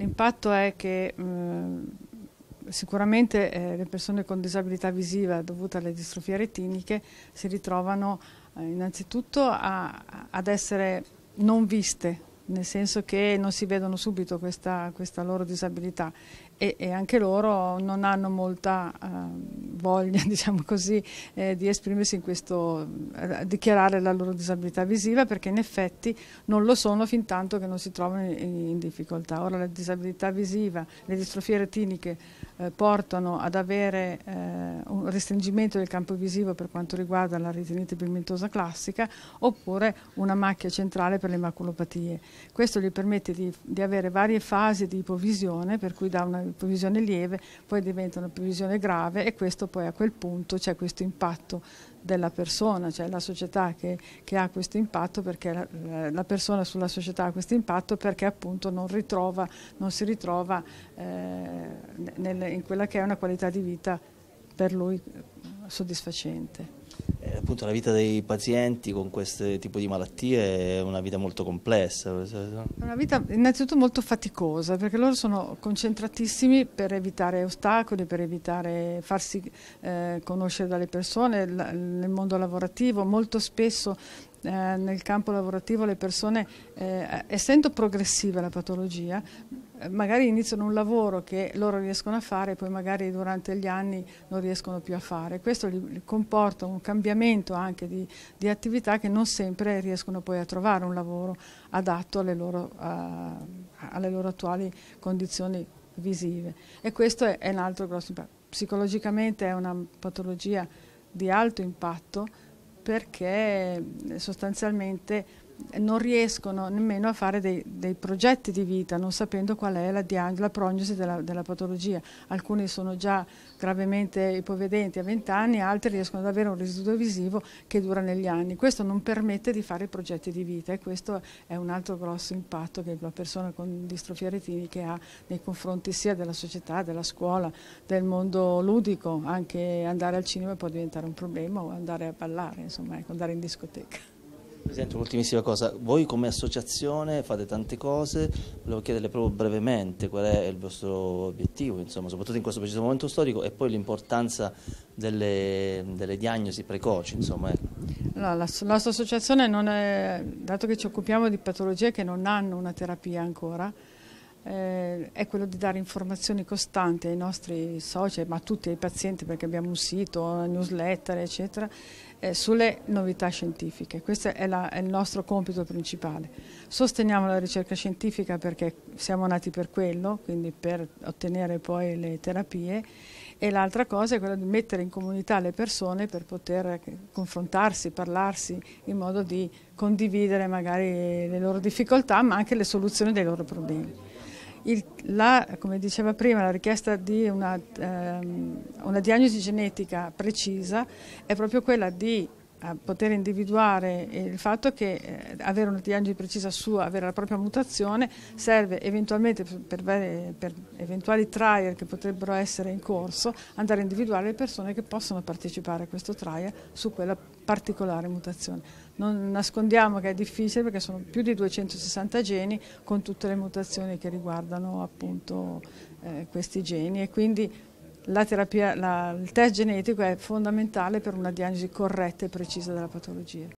L'impatto è che eh, sicuramente eh, le persone con disabilità visiva dovuta alle distrofie retiniche si ritrovano eh, innanzitutto a, ad essere non viste, nel senso che non si vedono subito questa, questa loro disabilità e, e, anche loro non hanno molta ehm, voglia diciamo così, eh, di esprimersi in questo, eh, dichiarare la loro disabilità visiva perché in effetti non lo sono fin tanto che non si trovano in, in difficoltà. Ora la disabilità visiva, le distrofie retiniche eh, portano ad avere eh, un restringimento del campo visivo per quanto riguarda la ritenite pigmentosa classica oppure una macchia centrale per le maculopatie. Questo gli permette di, di avere varie fasi di ipovisione, per cui da una ipovisione lieve poi diventa una ipovisione grave e questo poi a quel punto c'è questo impatto della persona, cioè la società che, che ha questo impatto, perché la, eh, la, persona sulla società ha questo impatto perché appunto non, ritrova, non si ritrova eh, nel, in quella che è una qualità di vita per lui eh, soddisfacente. Eh, appunto la vita dei pazienti con questo tipo di malattie è una vita molto complessa. È una vita innanzitutto molto faticosa perché loro sono concentratissimi per evitare ostacoli, per evitare farsi eh, conoscere dalle persone, nel mondo lavorativo molto spesso eh, nel campo lavorativo le persone, eh, essendo progressiva la patologia, eh, magari iniziano un lavoro che loro riescono a fare e poi magari durante gli anni non riescono più a fare. Questo comporta un cambiamento anche di, di attività che non sempre riescono poi a trovare un lavoro adatto alle loro, a, alle loro attuali condizioni visive. E questo è, è un altro grosso impatto. Psicologicamente è una patologia di alto impatto perché eh, sostanzialmente non riescono nemmeno a fare dei, dei, progetti di vita, non sapendo qual è la, la prognosi della, della, patologia. Alcuni sono già gravemente ipovedenti a 20 anni, altri riescono ad avere un residuo visivo che dura negli anni. Questo non permette di fare progetti di vita e questo è un altro grosso impatto che la persona con distrofia retinica ha nei confronti sia della società, della scuola, del mondo ludico, anche andare al cinema può diventare un problema o andare a ballare, insomma, ecco, andare in discoteca. Presidente, un'ultimissima cosa. Voi come associazione fate tante cose, volevo chiederle proprio brevemente qual è il vostro obiettivo, insomma, soprattutto in questo preciso momento storico, e poi l'importanza delle, delle, diagnosi precoci. Insomma, ecco. allora, la nostra associazione, è, dato che ci occupiamo di patologie che non hanno una terapia ancora, eh, è quello di dare informazioni costanti ai nostri soci, ma a tutti i pazienti, perché abbiamo un sito, newsletter, eccetera, eh, sulle novità scientifiche. Questo è, la, è, il nostro compito principale. Sosteniamo la ricerca scientifica perché siamo nati per quello, quindi per ottenere poi le terapie e l'altra cosa è quella di mettere in comunità le persone per poter eh, confrontarsi, parlarsi in modo di condividere magari le loro difficoltà ma anche le soluzioni dei loro problemi. Il, la, come diceva prima, la richiesta di una, ehm, una diagnosi genetica precisa è proprio quella di a poter individuare eh, il fatto che eh, avere una diagnosi precisa sua, avere la propria mutazione, serve eventualmente per, per, per, eventuali trial che potrebbero essere in corso, andare a individuare le persone che possono partecipare a questo trial su quella particolare mutazione. Non nascondiamo che è difficile perché sono più di 260 geni con tutte le mutazioni che riguardano appunto eh, questi geni e quindi terapia, la, il test genetico è fondamentale per una diagnosi corretta e precisa della patologia.